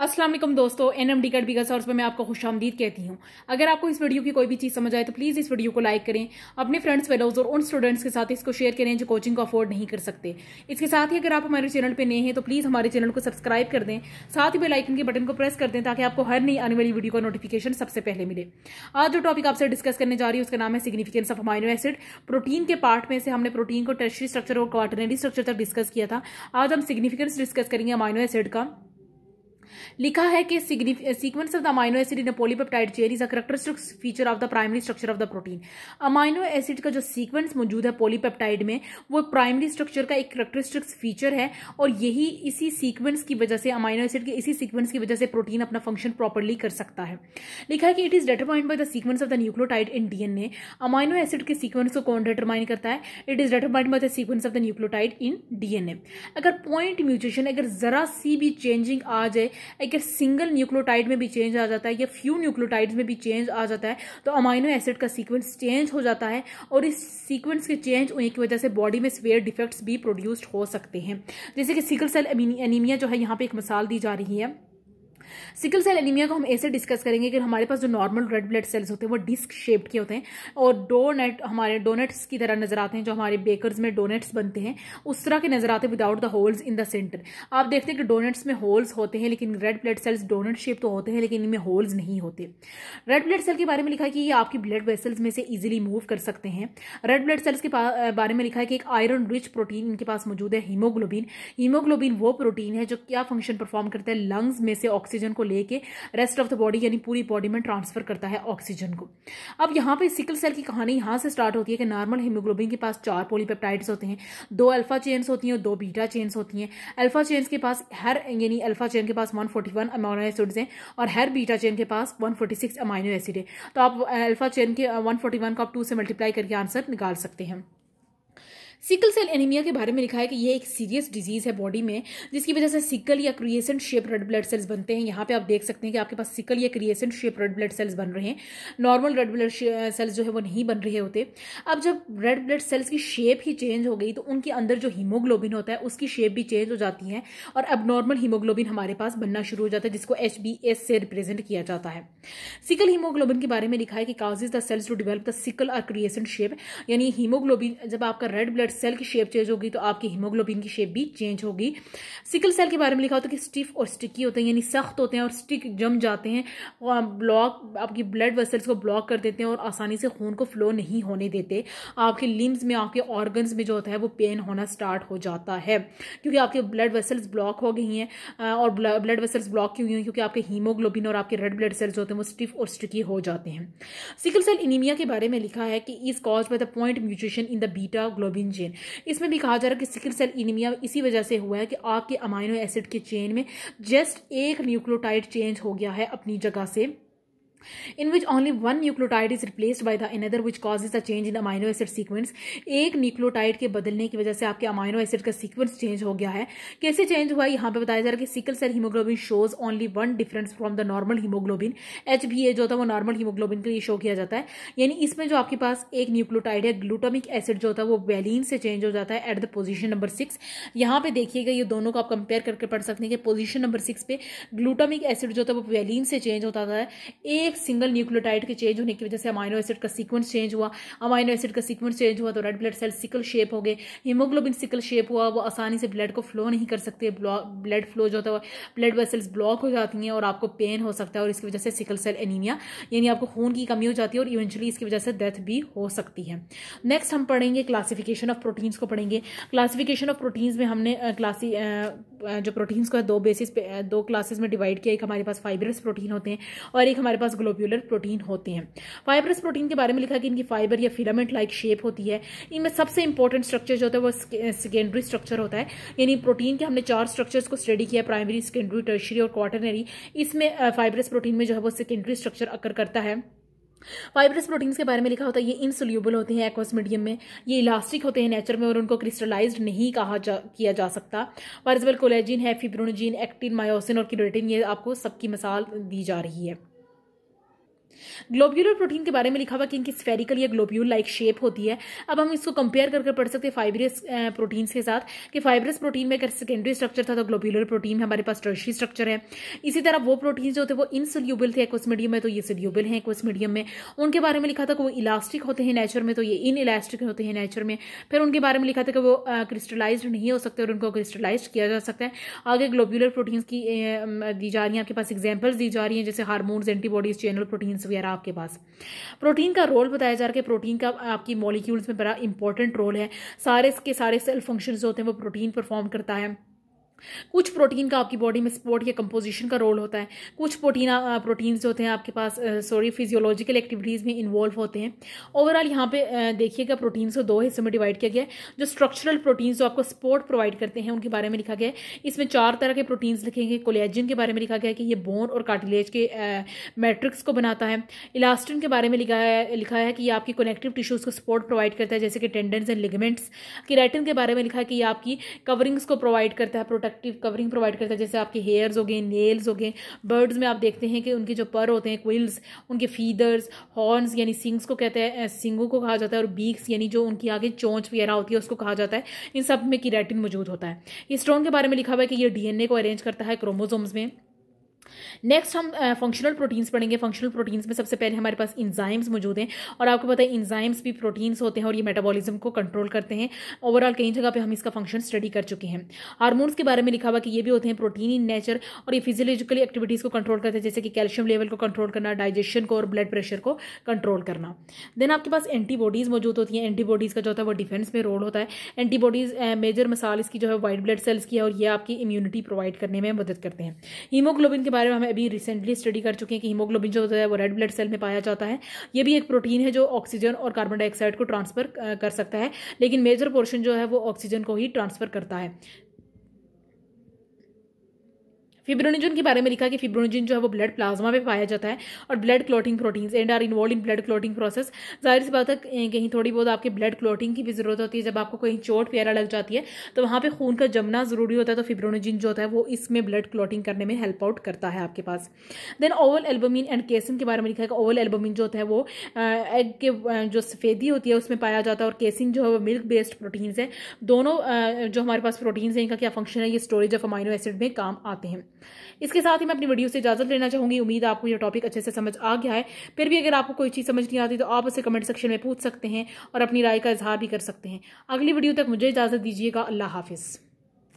असलम दोस्तों N M D cut bigger source पर मैं आपको खुश आमदीद कहती हूँ अगर आपको इस वीडियो की कोई भी चीज़ समझ आए तो प्लीज़ इस वीडियो को लाइक करें अपने फ्रेंड्स फेलोज और उन स्टूडेंट्स के साथ इसको शेयर करें जो कोचिंग को अफोर्ड नहीं कर सकते इसके साथ ही अगर आप हमारे चैनल पर नए हैं तो प्लीज़ हमारे चैनल को सब्सक्राइब कर दें साथ ही बेलाइकन के बटन को प्रेस कर दें ताकि आपको हर नई आने वाली वीडियो का नोटिफिकेशन सबसे पहले मिले आज जो टॉपिक आपसे डिस्कस करने जा रही है उसका नाम है significance of amino acid protein के पार्ट में से हमने प्रोटीन को टेस्टरी स्ट्रक्चर और क्वार्टनरी स्ट्रक्चर तक डिस्कस किया था आज हम सिग्निफिकेंस डिस्कस करेंगे अमाइनो एसिड का लिखा है कि sequence of the amino acid in polypeptide chain is a characteristic feature of the primary structure of the protein amino acid का जो सीक्वेंस मौजूद है पोलीपेप्टाइड में वो प्राइमरी स्ट्रक्चर का एक करेक्टरिस्टिक फीचर है और यही इसी सीक्वेंस की वजह से अमाइनो एसिड के इसी सीक्वेंस की वजह से प्रोटीन अपना फंक्शन प्रॉपरली कर सकता है लिखा है कि it is determined by the sequence of the nucleotide in DNA amino acid के सीक्वेंस को कौन डिटरमाइन करता है it is determined by the sequence of the nucleotide in DNA अगर पॉइंट म्यूटेशन अगर जरा सी भी चेंजिंग आ जाए एक सिंगल न्यूक्लोटाइड में भी चेंज आ जाता है या फ्यू न्यूक्लोटाइड्स में भी चेंज आ जाता है तो अमाइनो एसिड का सीक्वेंस चेंज हो जाता है और इस सीक्वेंस के चेंज होने की वजह से बॉडी में स्वेयर डिफेक्ट्स भी प्रोड्यूस्ड हो सकते हैं जैसे कि सिकल सेल एनीमिया जो है यहाँ पे एक मिसाल दी जा रही है सिकल सेल एनीमिया को हम ऐसे डिस्कस करेंगे कि हमारे पास जो नॉर्मल रेड ब्लड सेल्स होते हैं वो डिस्क शेप्ड के होते हैं और डोनेट हमारे डोनेट्स की तरह नजर आते हैं जो हमारे बेकर्स में डोनेट्स बनते हैं उस तरह के नजर आते हैं without the holes in the centre आप देखते हैं कि डोनेट्स में होल्स होते हैं लेकिन red blood cells donut shape तो होते हैं लेकिन इनमें होल्स नहीं होते रेड ब्लड सेल के बारे में लिखा है कि ये आपकी ब्लड वेसल्स में से इजिली मूव कर सकते हैं रेड ब्लड सेल्स के बारे में लिखा है कि एक आयरन रिच प्रोटीन इनके पास मौजूद है हीमोग्लोबिन हीमोग्लोबिन वो प्रोटीन है जो क्या फंक्शन परफॉर्म करता है लंग्स में से ऑक्सीजन ऑक्सीजन को लेके रेस्ट ऑफ द बॉडी यानी पूरी बॉडी में ट्रांसफर करता है ऑक्सीजन को अब यहां पे सिकल सेल की कहानी यहां से स्टार्ट होती है कि नॉर्मल हीमोग्लोबिन के पास चार पोलीपेप्टाइड्स होते हैं दो अल्फा चेन्स होती हैं और दो बीटा चेन्स होती हैं अल्फा चेन्स के पास हर यानी अल्फा चेन के पास वन अमाइनो एसिड है और हर बीटा चेन के पास सिक्स अमाइनो एसिड है तो आप अल्फा चेन के वन को आप टू से मल्टीप्लाई करके आंसर निकाल सकते हैं सिकल सेल एनीमिया के बारे में लिखा है कि ये एक सीरियस डिजीज़ है बॉडी में जिसकी वजह से सिकल या crescent shape red blood cells बनते हैं यहाँ पे आप देख सकते हैं कि आपके पास सिकल या crescent shape red blood cells बन रहे हैं नॉर्मल रेड ब्लड सेल्स जो है वो नहीं बन रहे होते अब जब रेड ब्लड सेल्स की शेप ही चेंज हो गई तो उनके अंदर जो हीमोग्लोबिन होता है उसकी शेप भी चेंज हो जाती है और अब नॉर्मल हीमोग्लोबिन हमारे पास बनना शुरू हो जाता है जिसको एच से रिप्रेजेंट किया जाता है सिकल हीमोग्लोबिन के बारे में लिखा है कि causes the cells to develop the sickle और क्रिएसेंट शेप यानी हीमोग्लोबिन जब आपका रेड ब्लड ब्लड सेल की शेप चेंज होगी तो आपकी हीमोग्लोबिन की शेप भी चेंज होगी सिकल सेल के बारे में लिखा होता है कि स्टिफ और स्टिकी होते हैं यानी सख्त होते हैं और स्टिक जम जाते हैं ब्लॉक आपकी ब्लड वेसल्स को ब्लॉक कर देते हैं और आसानी से खून को फ्लो नहीं होने देते आपके लिम्स में आपके ऑर्गन्स में जो होता है वो पेन होना स्टार्ट हो जाता है क्योंकि आपके ब्लड वेसल्स ब्लॉक हो गई हैं और ब्लड वेसल्स ब्लॉक क्यों हुई क्योंकि आपके हीमोग्लोबिन और आपके रेड ब्लड सेल्स होते हैं वो स्टिफ और स्टिकी हो जाते हैं सिकल सेल इनिमिया के बारे में लिखा है कि is cause by the point mutation in the beta globin chain इसमें भी कहा जा रहा है कि सिकल सेल इनिमिया इसी वजह से हुआ है कि आपके अमाइनो एसिड के चेन में जस्ट एक न्यूक्लियोटाइड चेंज हो गया है अपनी जगह से in which only one nucleotide is replaced by the another which causes a change in amino acid sequence एक न्यूक्लोटाइड के बदलने की वजह से आपके अमाइनो एसिड का सीक्वेंस चेंज हो गया है कैसे चेंज हुआ यहां पे बताया जा रहा है कि sickle cell haemoglobin shows only one difference from the normal haemoglobin H B A जो होता है वो नॉर्मल हीमोग्लोबिन के लिए शो किया जाता है यानी इसमें जो आपके पास एक न्यूक्लोटाइड है ग्लूटामिक एसिड जो होता है वो वेलिन से चेंज हो जाता है at the position number six यहां पर देखिएगा ये दोनों को आप कंपेयर करके पढ़ सकते हैं कि पोजिशन नंबर सिक्स पे ग्लूटामिक एसिड जो होता है वो वेलिन से चेंज होता है एक एक सिंगल न्यूक्लियोटाइड के चेंज होने की वजह से अमाइनो एसिड का सीक्वेंस चेंज हुआ अमाइनो एसिड का सीक्वेंस चेंज हुआ तो red blood cell sickle shape हो गए हीमोग्लोबिन सिकल शेप हुआ वो आसानी से ब्लड को फ्लो नहीं कर सकते ब्लड फ्लो जो होता है ब्लड वेसल्स ब्लॉक हो जाती हैं और आपको पेन हो सकता है और इसकी वजह से सिकल सेल एनीमिया यानी आपको खून की कमी हो जाती है और इवेंचुअली इसकी वजह से डेथ भी हो सकती है नेक्स्ट हम पढ़ेंगे क्लासिफिकेशन ऑफ प्रोटीन्स को पढ़ेंगे क्लासिफिकेशन ऑफ प्रोटीन्स में हमने क्लासी जो प्रोटीन्स को है दो बेसिस पे दो क्लासेस में डिवाइड किया एक हमारे पास फाइबरस प्रोटीन होते हैं और एक हमारे पास ग्लोब्यूलर प्रोटीन होते हैं फाइबरस प्रोटीन के बारे में लिखा कि इनकी फाइबर या फिलामेंट लाइक शेप होती है इनमें सबसे इंपॉर्टेंट स्ट्रक्चर जो होता है वो सेकेंडरी स्ट्रक्चर होता है यानी प्रोटीन के हमने चार स्ट्रक्चर्स को स्टडी किया प्राइमरी सेकेंडरी टर्शरी और क्वार्टनरी इसमें फाइबरस प्रोटीन में जो है वो सेकेंडरी स्ट्रक्चर अकर करता है फाइबरस प्रोटीन्स के बारे में लिखा होता है ये इनसोल्यूबल होते हैं एक्वस मीडियम में ये इलास्टिक होते हैं नेचर में और उनको क्रिस्टलाइज्ड नहीं कहा जा किया जा सकता फॉर एग्जाम्पल कोलेजिन है फिब्रोनोजिन एक्टिन मायोसिन और क्यूरेटिन ये आपको सबकी मिसाल दी जा रही है ग्लोब्यूलर प्रोटीन के बारे में लिखा हुआ कि इनकी स्फेरिकल या ग्लोब्यूल लाइक शेप होती है अब हम इसको कंपेयर करके पढ़ सकते हैं फाइब्रियस प्रोटीन्स के साथ कि फाइब्रियस प्रोटीन में अगर सेकेंडरी स्ट्रक्चर था तो ग्लोब्यूलर प्रोटीन हमारे पास टर्शरी स्ट्रक्चर है इसी तरह वो प्रोटीन जो होते वो वो इनसोल्यूबल थे एक्वस मीडियम में तो ये सोल्यूबल है एक्वस मीडियम में उनके बारे में लिखा था कि वो इलास्टिक होते हैं नेचर में तो ये इन इलास्टिक होते हैं नेचर में फिर उनके बारे में लिखा था कि वो क्रिस्टलाइज नहीं हो सकते और उनको क्रिस्टलाइज किया जा सकता है आगे ग्लोब्यूलर प्रोटीन्स की दी जा रही है आपके पास एग्जाम्पल्स दी जा रही हैं जैसे हार्मोन्स एंटीबॉडीज चैनल प्रोटीन्स वगैरह आपके पास प्रोटीन का रोल बताया जा रहा है कि प्रोटीन का आपकी मॉलिक्यूल्स में बड़ा इंपॉर्टेंट रोल है सारे के सारे सेल फंक्शन जो होते हैं वो प्रोटीन परफॉर्म करता है कुछ प्रोटीन का आपकी बॉडी में सपोर्ट या कंपोजिशन का रोल होता है कुछ प्रोटीन प्रोटीन्स होते हैं आपके पास सॉरी फिजियोलॉजिकल एक्टिविटीज़ में इन्वॉल्व होते हैं ओवरऑल यहाँ पे देखिएगा प्रोटीन्स को दो हिस्सों में डिवाइड किया गया है जो स्ट्रक्चरल प्रोटीन्स जो आपको सपोर्ट प्रोवाइड करते हैं उनके बारे में लिखा गया है इसमें चार तरह के प्रोटीन्स लिखेंगे कोलेजन के बारे में लिखा गया है कि ये बोन और कार्टिलेज के मैट्रिक्स को बनाता है इलास्टिन के बारे में लिखा है लिखा है कि ये आपकी कनेक्टिव टिश्यूज़ को सपोर्ट प्रोवाइड करता है जैसे कि टेंडेंस एंड लिगमेंट्स किराइटिन के बारे में लिखा है कि ये आपकी कवरिंग्स को प्रोवाइड करता है प्रोटेक्ट प्रोटेक्टिव कवरिंग प्रोवाइड करता है जैसे आपके हेयर्स हो गए नेल्स हो गए बर्ड्स में आप देखते हैं कि उनके जो पर होते हैं क्विल्स उनके फीदर्स हॉर्न्स यानी सिंग्स को कहते हैं सिंगों को कहा जाता है और बीक्स यानी जो उनकी आगे चोंच वगैरह होती है उसको कहा जाता है इन सब में किरेटिन मौजूद होता है स्टोन के बारे में लिखा हुआ है कि यह डीएनए को अरेंज करता है क्रोमोजोम्स में नेक्स्ट हम फंक्शनल uh, प्रोटीन्स पढ़ेंगे फंक्शनल प्रोटीन्स में सबसे पहले हमारे पास इंजाइम्स मौजूद हैं और आपको पता है इंजाइम्स भी प्रोटीन्स होते हैं और ये मेटाबॉलिज्म को कंट्रोल करते हैं ओवरऑल कई जगह पे हम इसका फंक्शन स्टडी कर चुके हैं हार्मोन्स के बारे में लिखा हुआ कि ये भी होते हैं प्रोटीन इन नेचर और ये फिजियोलॉजिकली एक्टिविटीज़ को कंट्रोल करते हैं जैसे कि कैल्शियम लेवल को कंट्रोल करना डाइजेशन को और ब्लड प्रेशर को कंट्रोल करना देन आपके पास एंटीबॉडीज़ मौजूद होती हैं एंटीबॉडीज़ का जो होता है वो डिफेंस में रोल होता है एंटीबॉडीज़ मेजर मसाल इसकी जो है वाइट ब्लड सेल्स की है और ये आपकी इम्यूनिटी प्रोवाइड करने में मदद करते हैं हीमोग्लोबिन के बारे में हम अभी रिसेंटली स्टडी कर चुके हैं कि हीमोग्लोबिन जो होता है वो रेड ब्लड सेल में पाया जाता है ये भी एक प्रोटीन है जो ऑक्सीजन और कार्बन डाइऑक्साइड को ट्रांसफर कर सकता है लेकिन मेजर पोर्शन जो है वो ऑक्सीजन को ही ट्रांसफर करता है फिब्रोनिजन के बारे में लिखा कि फिब्रोनिजन जो है वो ब्लड प्लाज्मा में पाया जाता है और blood clotting proteins and are involved in blood clotting process जाहिर सी बात है कहीं थोड़ी बहुत आपके ब्लड क्लॉटिंग की भी जरूरत होती है जब आपको कहीं चोट प्यारा लग जाती है तो वहाँ पर खून का जमना जरूरी होता है तो फिब्रोनिजिन जो होता है वो इसमें ब्लड क्लॉटिंग करने में हेल्प आउट करता है आपके पास then oval albumin and casein के बारे में लिखा है कि ओवल एल्बमिन जो होता है वो एग के जो सफ़ेदी होती है उसमें पाया जाता है और केसिन जो है वो मिल्क बेस्ड प्रोटीन्स है दोनों जो हमारे पास प्रोटीन्स हैं इनका क्या फंक्शन है ये स्टोरेज ऑफ अमाइनो एसिड में काम आते हैं इसके साथ ही मैं अपनी वीडियो से इजाजत लेना चाहूंगी उम्मीद आपको यह टॉपिक अच्छे से समझ आ गया है फिर भी अगर आपको कोई चीज़ समझ नहीं आती तो आप उसे कमेंट सेक्शन में पूछ सकते हैं और अपनी राय का इजहार भी कर सकते हैं अगली वीडियो तक मुझे इजाज़त दीजिएगा अल्लाह हाफिज़